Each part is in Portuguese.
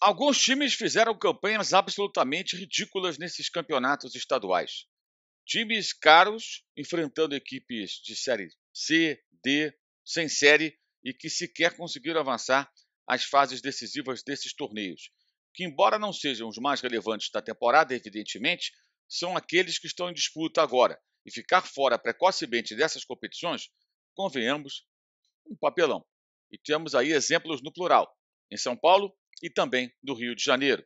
Alguns times fizeram campanhas absolutamente ridículas nesses campeonatos estaduais. Times caros enfrentando equipes de série C, D, sem série e que sequer conseguiram avançar às fases decisivas desses torneios, que, embora não sejam os mais relevantes da temporada, evidentemente, são aqueles que estão em disputa agora. E ficar fora precocemente dessas competições, convenhamos, é um papelão. E temos aí exemplos no plural. Em São Paulo, e também do Rio de Janeiro.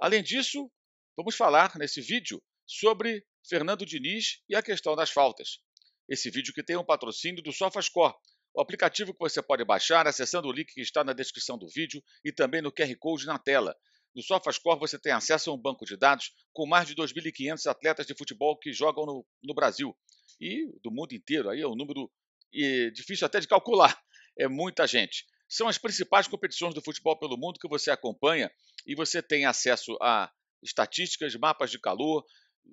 Além disso, vamos falar nesse vídeo sobre Fernando Diniz e a questão das faltas. Esse vídeo que tem um patrocínio do Sofascore, o aplicativo que você pode baixar acessando o link que está na descrição do vídeo e também no QR Code na tela. No Sofascore você tem acesso a um banco de dados com mais de 2.500 atletas de futebol que jogam no, no, Brasil e do mundo inteiro. Aí é um número é, difícil até de calcular. É muita gente são as principais competições do futebol pelo mundo que você acompanha e você tem acesso a estatísticas, mapas de calor,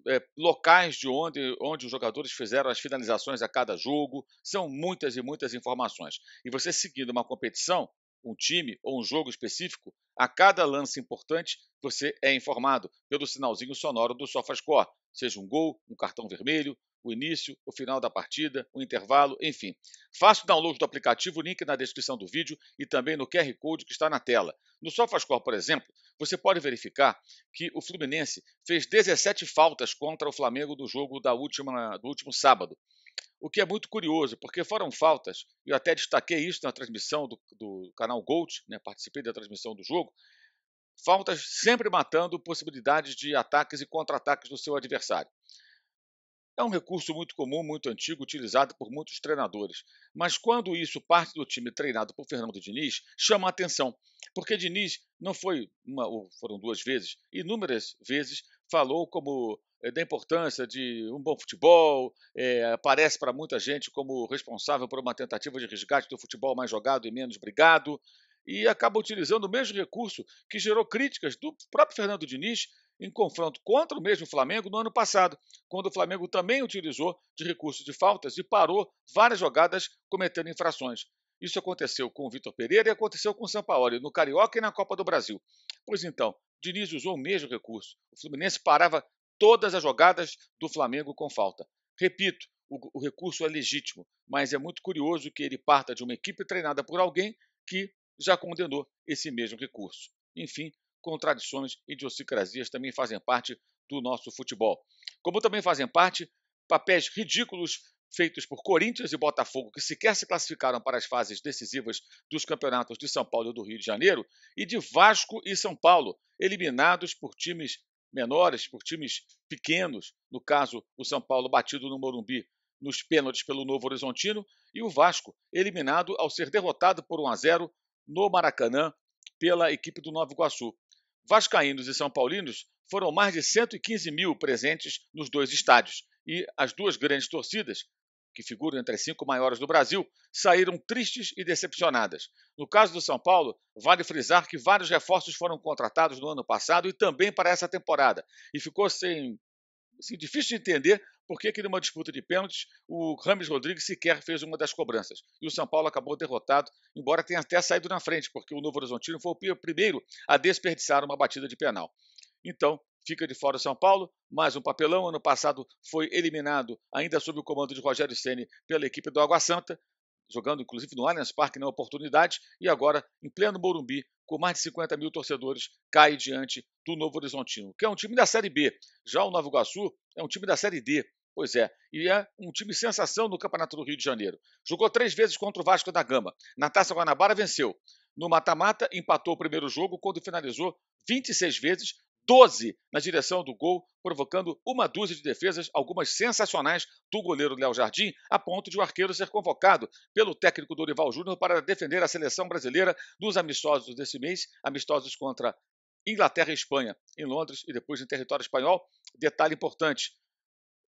é, locais de onde, onde os jogadores fizeram as finalizações a cada jogo. São muitas e muitas informações. E você seguindo uma competição, um time ou um jogo específico, a cada lance importante você é informado pelo sinalzinho sonoro do SofaScore, seja um gol, um cartão vermelho, o início, o final da partida, o intervalo, enfim. Faça o download do aplicativo, link na descrição do vídeo e também no QR Code que está na tela. No SofaScore, por exemplo, você pode verificar que o Fluminense fez 17 faltas contra o Flamengo do jogo da última, do último sábado. O que é muito curioso, porque foram faltas, eu até destaquei isso na transmissão do, do canal Gold, né, participei da transmissão do jogo, faltas sempre matando possibilidades de ataques e contra-ataques do seu adversário. É um recurso muito comum, muito antigo, utilizado por muitos treinadores. Mas quando isso parte do time treinado por Fernando Diniz, chama a atenção, porque Diniz não foi uma ou foram duas vezes, inúmeras vezes falou como é, da importância de um bom futebol, é, aparece para muita gente como responsável por uma tentativa de resgate do futebol mais jogado e menos brigado, e acaba utilizando o mesmo recurso que gerou críticas do próprio Fernando Diniz em confronto contra o mesmo Flamengo no ano passado, quando o Flamengo também utilizou de recursos de faltas e parou várias jogadas cometendo infrações. Isso aconteceu com o Vitor Pereira e aconteceu com o Sampaoli, no Carioca e na Copa do Brasil. Pois então, Diniz usou o mesmo recurso. O Fluminense parava todas as jogadas do Flamengo com falta. Repito, o, o recurso é legítimo, mas é muito curioso que ele parta de uma equipe treinada por alguém que já condenou esse mesmo recurso. Enfim, contradições e idiosincrasias também fazem parte do nosso futebol. Como também fazem parte papéis ridículos feitos por Corinthians e Botafogo, que sequer se classificaram para as fases decisivas dos campeonatos de São Paulo e do Rio de Janeiro, e de Vasco e São Paulo, eliminados por times menores, por times pequenos, no caso, o São Paulo batido no Morumbi nos pênaltis pelo Novo Horizontino, e o Vasco eliminado ao ser derrotado por 1 a 0 no Maracanã pela equipe do Nova Iguaçu. Vascaínos e São Paulinos foram mais de 115 mil presentes nos dois estádios e as duas grandes torcidas, que figuram entre as cinco maiores do Brasil, saíram tristes e decepcionadas. No caso do São Paulo, vale frisar que vários reforços foram contratados no ano passado e também para essa temporada, e ficou sem assim, difícil de entender por que, numa disputa de pênaltis, o Rames Rodrigues sequer fez uma das cobranças. E o São Paulo acabou derrotado, embora tenha até saído na frente, porque o Novo Horizontino foi o primeiro a desperdiçar uma batida de penal. Então, fica de fora o São Paulo, mais um papelão. Ano passado foi eliminado, ainda sob o comando de Rogério Ceni pela equipe do Água Santa, jogando inclusive no Allianz Parque na oportunidade, e agora em pleno Morumbi com mais de 50 mil torcedores, cai diante do Novo Horizontino, que é um time da Série B. Já o Novo Iguaçu é um time da Série D. Pois é, e é um time sensação no Campeonato do Rio de Janeiro. Jogou três vezes contra o Vasco da Gama. Na Taça Guanabara venceu. No mata-mata, empatou o primeiro jogo quando finalizou 26 vezes 12 na direção do gol, provocando uma dúzia de defesas, algumas sensacionais, do goleiro Léo Jardim, a ponto de o arqueiro ser convocado pelo técnico Dorival Júnior para defender a seleção brasileira nos amistosos desse mês, amistosos contra Inglaterra e Espanha, em Londres e depois em território espanhol. Detalhe importante,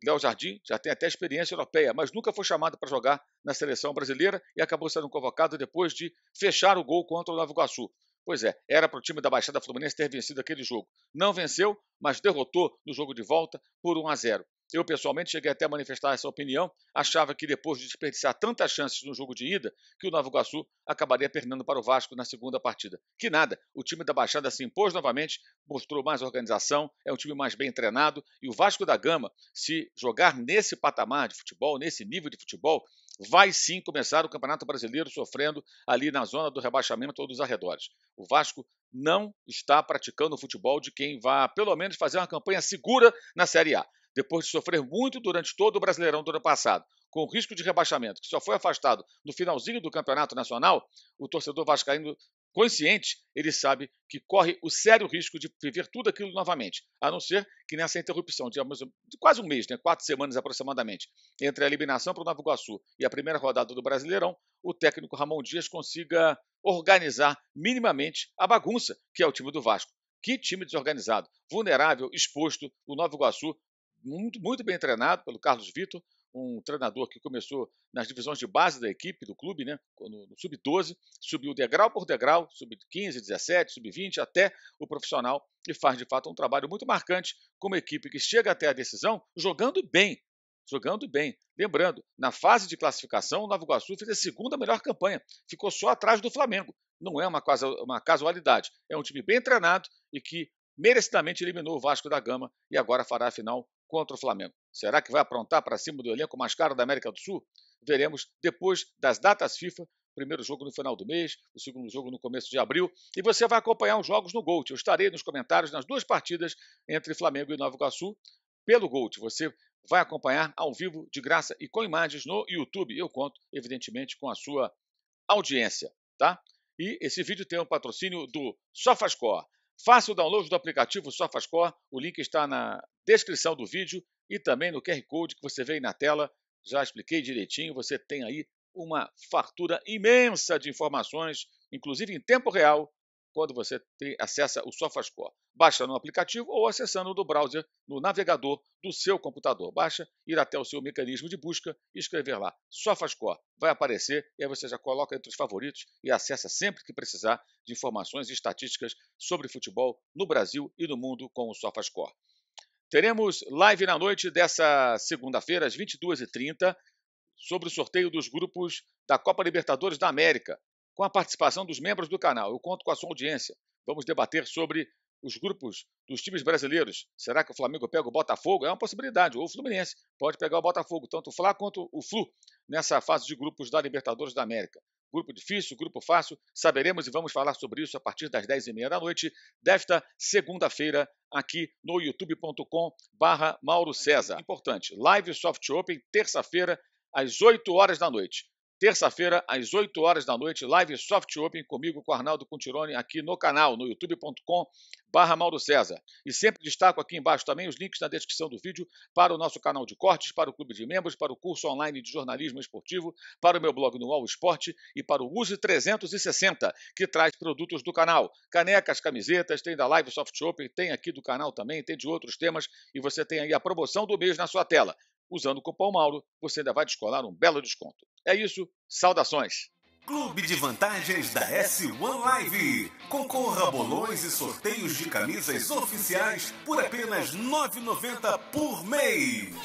Léo Jardim já tem até experiência europeia, mas nunca foi chamado para jogar na seleção brasileira e acabou sendo convocado depois de fechar o gol contra o Nova Iguaçu. Pois é, era para o time da Baixada Fluminense ter vencido aquele jogo. Não venceu, mas derrotou no jogo de volta por 1 a 0. Eu, pessoalmente, cheguei até a manifestar essa opinião. Achava que depois de desperdiçar tantas chances no jogo de ida, que o Novo Iguaçu acabaria perdendo para o Vasco na segunda partida. Que nada, o time da Baixada se impôs novamente, mostrou mais organização, é um time mais bem treinado e o Vasco da Gama, se jogar nesse patamar de futebol, nesse nível de futebol, vai sim começar o Campeonato Brasileiro sofrendo ali na zona do rebaixamento ou dos arredores. O Vasco não está praticando o futebol de quem vá, pelo menos, fazer uma campanha segura na Série A. Depois de sofrer muito durante todo o Brasileirão do ano passado, com o risco de rebaixamento, que só foi afastado no finalzinho do Campeonato Nacional, o torcedor vascaíno Consciente, ele sabe que corre o sério risco de viver tudo aquilo novamente, a não ser que nessa interrupção de, quase um mês, né, quatro semanas aproximadamente, entre a eliminação para o Novo Iguaçu e a primeira rodada do Brasileirão, o técnico Ramon Dias consiga organizar minimamente a bagunça que é o time do Vasco. Que time desorganizado, vulnerável, exposto, o Novo Iguaçu, muito, muito bem treinado pelo Carlos Vitor, um treinador que começou nas divisões de base da equipe, do clube, né, no, no sub-12, subiu degrau por degrau, sub-15, 17, sub-20, até o profissional, e faz de fato um trabalho muito marcante com uma equipe que chega até a decisão jogando bem, jogando bem. Lembrando, na fase de classificação, o Nova Iguaçu fez a segunda melhor campanha, ficou só atrás do Flamengo. Não é uma, casualidade, é um time bem treinado e que merecidamente eliminou o Vasco da Gama e agora fará a final contra o Flamengo. Será que vai aprontar para cima do elenco mais caro da América do Sul? Veremos depois das datas FIFA. Primeiro jogo no final do mês, o segundo jogo no começo de abril. E você vai acompanhar os jogos no Gold. Eu estarei nos comentários nas duas partidas entre Flamengo e Nova Iguaçu pelo Gold. Você vai acompanhar ao vivo, de graça e com imagens no YouTube. Eu conto, evidentemente, com a sua audiência, tá? E esse vídeo tem o um patrocínio do Sofascore. Faça o download do aplicativo Sofascore, o link está na descrição do vídeo e também no QR Code que você vê aí na tela. Já expliquei direitinho, você tem aí uma fartura imensa de informações, inclusive em tempo real, quando você tem, acessa o SofaScore. Baixa no aplicativo ou acessando do browser no navegador do seu computador. Baixa, ir até o seu mecanismo de busca e escrever lá SofaScore. Vai aparecer e aí você já coloca entre os favoritos e acessa sempre que precisar de informações e estatísticas sobre futebol no Brasil e no mundo com o SofaScore. Teremos live na noite dessa segunda-feira, às 22h30, sobre o sorteio dos grupos da Copa Libertadores da América, com a participação dos membros do canal. Eu conto com a sua audiência. Vamos debater sobre os grupos dos times brasileiros. Será que o Flamengo pega o Botafogo? É uma possibilidade. Ou o Fluminense pode pegar o Botafogo, tanto o Flá quanto o Flu, nessa fase de grupos da Libertadores da América. Grupo difícil, grupo fácil, saberemos e vamos falar sobre isso a partir das 10h30 da noite desta segunda-feira, aqui no youtube.com barra Mauro César. Importante, live Soft Open, terça-feira, às 8 horas da noite. Terça-feira, às 8 horas da noite, live Soft Open comigo, com Arnaldo Contirone, aqui no canal, no youtube.com barra Mauro César. E sempre destaco aqui embaixo também os links na descrição do vídeo para o nosso canal de cortes, para o clube de membros, para o curso online de jornalismo esportivo, para o meu blog no All Esporte e para o Use 360, que traz produtos do canal. Canecas, camisetas, tem da Live Soft Open, tem aqui do canal também, tem de outros temas e você tem aí a promoção do mês na sua tela. Usando o cupom Mauro, você ainda vai descolar um belo desconto. É isso, saudações! Clube de Vantagens da S1 Live. Concorra a bolões e sorteios de camisas oficiais por apenas R$ 9,90 por mês.